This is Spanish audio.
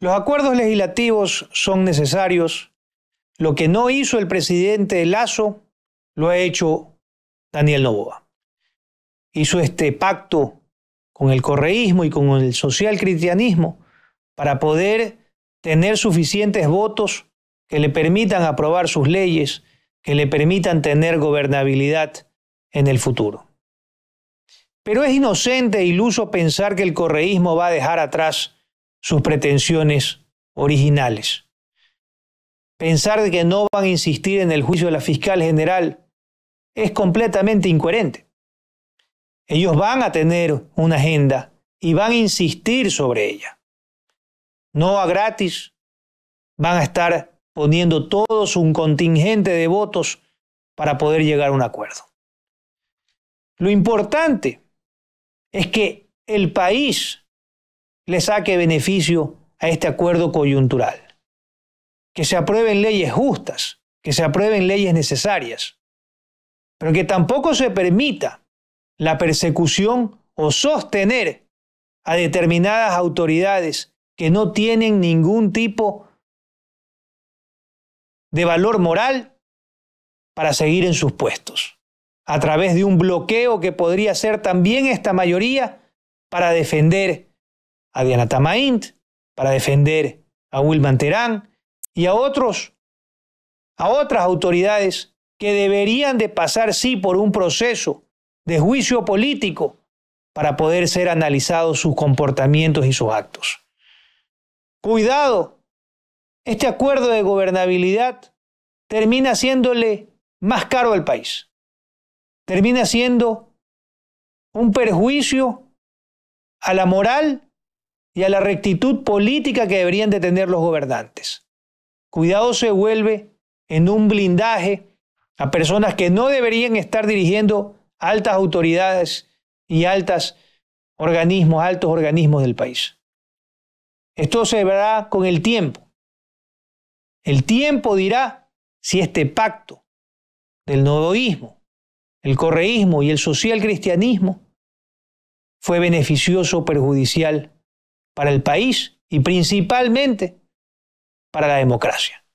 Los acuerdos legislativos son necesarios. Lo que no hizo el presidente Lazo lo ha hecho Daniel Novoa. Hizo este pacto con el correísmo y con el social cristianismo para poder tener suficientes votos que le permitan aprobar sus leyes, que le permitan tener gobernabilidad en el futuro. Pero es inocente e iluso pensar que el correísmo va a dejar atrás sus pretensiones originales. Pensar que no van a insistir en el juicio de la fiscal general es completamente incoherente. Ellos van a tener una agenda y van a insistir sobre ella. No a gratis van a estar poniendo todos un contingente de votos para poder llegar a un acuerdo. Lo importante es que el país le saque beneficio a este acuerdo coyuntural. Que se aprueben leyes justas, que se aprueben leyes necesarias, pero que tampoco se permita la persecución o sostener a determinadas autoridades que no tienen ningún tipo de valor moral para seguir en sus puestos, a través de un bloqueo que podría ser también esta mayoría para defender a Diana Tamaint, para defender a Wilman Terán y a otros, a otras autoridades que deberían de pasar sí por un proceso de juicio político para poder ser analizados sus comportamientos y sus actos. Cuidado, este acuerdo de gobernabilidad termina haciéndole más caro al país, termina siendo un perjuicio a la moral y a la rectitud política que deberían de tener los gobernantes. Cuidado se vuelve en un blindaje a personas que no deberían estar dirigiendo altas autoridades y altas organismos, altos organismos del país. Esto se verá con el tiempo. El tiempo dirá si este pacto del nodoísmo, el correísmo y el social cristianismo fue beneficioso o perjudicial para el país y principalmente para la democracia.